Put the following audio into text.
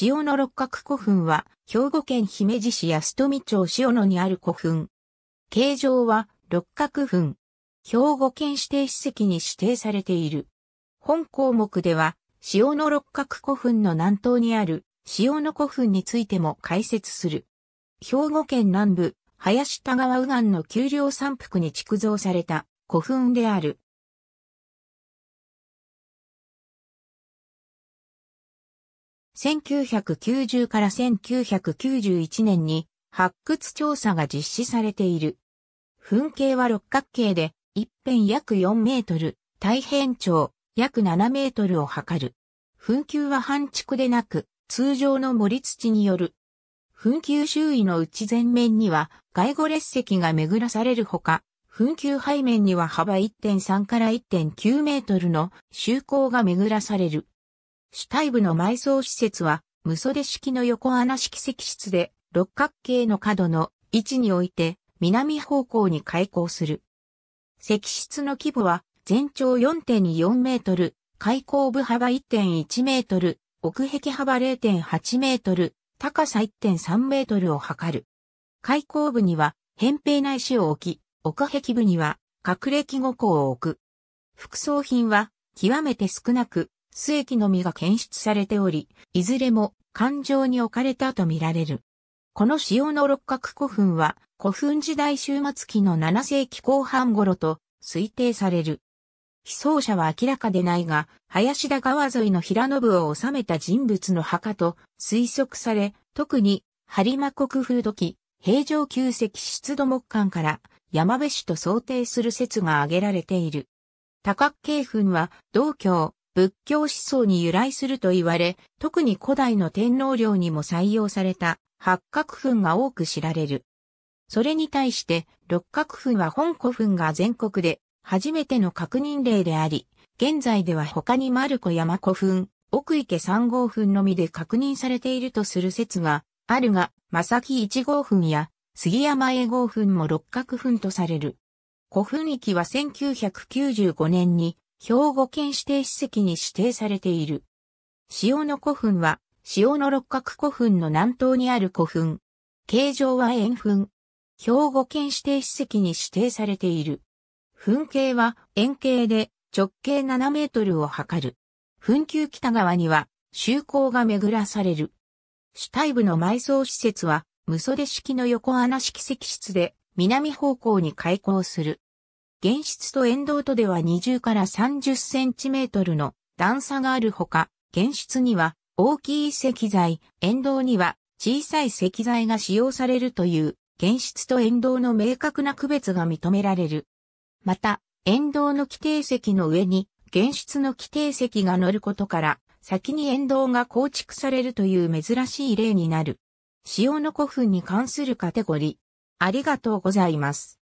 塩の六角古墳は、兵庫県姫路市安富町塩野にある古墳。形状は、六角墳。兵庫県指定史跡に指定されている。本項目では、塩の六角古墳の南東にある、塩の古墳についても解説する。兵庫県南部、林田川右岸の丘陵山腹に築造された古墳である。1990から1991年に発掘調査が実施されている。噴景は六角形で、一辺約4メートル、大変長約7メートルを測る。噴球は半築でなく、通常の盛り土による。噴球周囲の内前面には外語列石が巡らされるほか、噴球背面には幅1.3から1.9メートルの周光が巡らされる。主体部の埋葬施設は、無袖式の横穴式石室で、六角形の角の位置において、南方向に開口する。石室の規模は、全長4.24メートル、開口部幅1.1メートル、奥壁幅0.8メートル、高さ1.3メートルを測る。開口部には、扁平な石を置き、奥壁部には、隠れ木五個を置く。副葬品は、極めて少なく、末期のみが検出されており、いずれも環状に置かれたとみられる。この塩の六角古墳は古墳時代終末期の7世紀後半頃と推定される。被葬者は明らかでないが、林田川沿いの平信を治めた人物の墓と推測され、特に、播磨国風土器、平城旧石出土木館から山部市と想定する説が挙げられている。多角形墳は、道教、仏教思想に由来すると言われ、特に古代の天皇陵にも採用された八角墳が多く知られる。それに対して六角墳は本古墳が全国で初めての確認例であり、現在では他に丸子山古墳、奥池三号墳のみで確認されているとする説があるが、正木一号墳や杉山江号墳も六角墳とされる。古墳域は1995年に兵庫県指定史跡に指定されている。塩の古墳は、塩の六角古墳の南東にある古墳。形状は円墳。兵庫県指定史跡に指定されている。墳形は円形で直径7メートルを測る。墳丘北側には周口が巡らされる。主体部の埋葬施設は無袖式の横穴式石室で南方向に開口する。原質と沿道とでは20から30センチメートルの段差があるほか、原質には大きい石材、沿道には小さい石材が使用されるという原質と沿道の明確な区別が認められる。また、沿道の規定石の上に原質の規定石が乗ることから、先に沿道が構築されるという珍しい例になる。塩の古墳に関するカテゴリー。ありがとうございます。